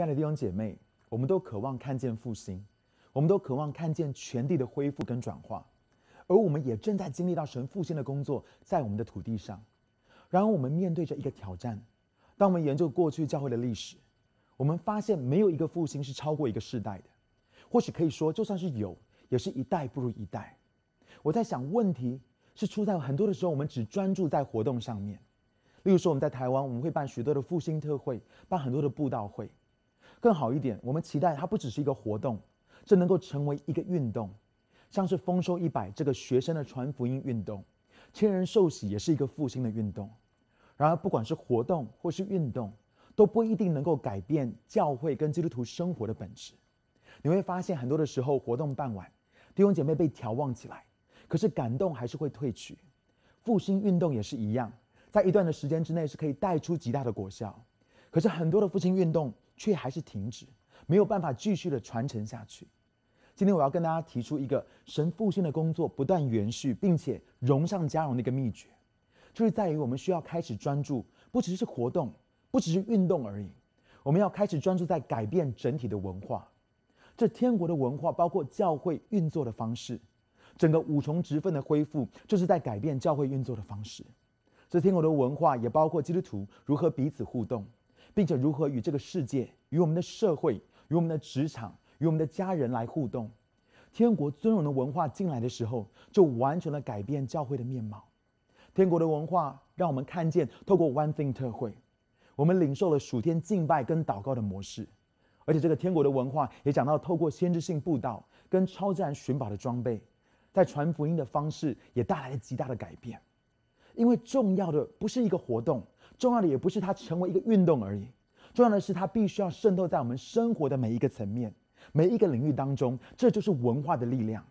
亲爱的弟兄姐妹，我们都渴望看见复兴，我们都渴望看见全地的恢复跟转化，而我们也正在经历到神复兴的工作在我们的土地上。然而，我们面对着一个挑战：当我们研究过去教会的历史，我们发现没有一个复兴是超过一个世代的。或许可以说，就算是有，也是一代不如一代。我在想，问题是出在很多的时候，我们只专注在活动上面。例如说，我们在台湾，我们会办许多的复兴特会，办很多的布道会。更好一点，我们期待它不只是一个活动，这能够成为一个运动，像是丰收一百这个学生的传福音运动，千人受洗也是一个复兴的运动。然而，不管是活动或是运动，都不一定能够改变教会跟基督徒生活的本质。你会发现，很多的时候活动办完，弟兄姐妹被眺望起来，可是感动还是会褪去。复兴运动也是一样，在一段的时间之内是可以带出极大的果效。可是很多的复兴运动却还是停止，没有办法继续的传承下去。今天我要跟大家提出一个神复兴的工作不断延续并且融上加融的一个秘诀，就是在于我们需要开始专注，不只是活动，不只是运动而已。我们要开始专注在改变整体的文化，这天国的文化包括教会运作的方式，整个五重职分的恢复就是在改变教会运作的方式。这天国的文化也包括基督徒如何彼此互动。并且如何与这个世界、与我们的社会、与我们的职场、与我们的家人来互动，天国尊荣的文化进来的时候，就完全的改变教会的面貌。天国的文化让我们看见，透过 One Thing 特会，我们领受了属天敬拜跟祷告的模式。而且这个天国的文化也讲到，透过先知性布道跟超自然寻宝的装备，在传福音的方式也带来了极大的改变。因为重要的不是一个活动。重要的也不是它成为一个运动而已，重要的是它必须要渗透在我们生活的每一个层面、每一个领域当中。这就是文化的力量。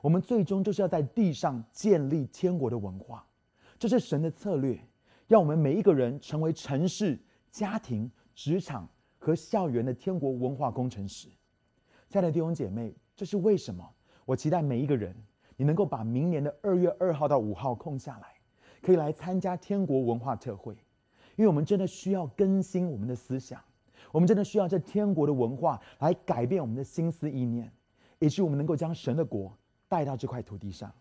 我们最终就是要在地上建立天国的文化，这是神的策略，让我们每一个人成为城市、家庭、职场和校园的天国文化工程师。亲爱的弟兄姐妹，这是为什么？我期待每一个人，你能够把明年的二月二号到五号空下来，可以来参加天国文化特会。因为我们真的需要更新我们的思想，我们真的需要这天国的文化来改变我们的心思意念，以致我们能够将神的国带到这块土地上。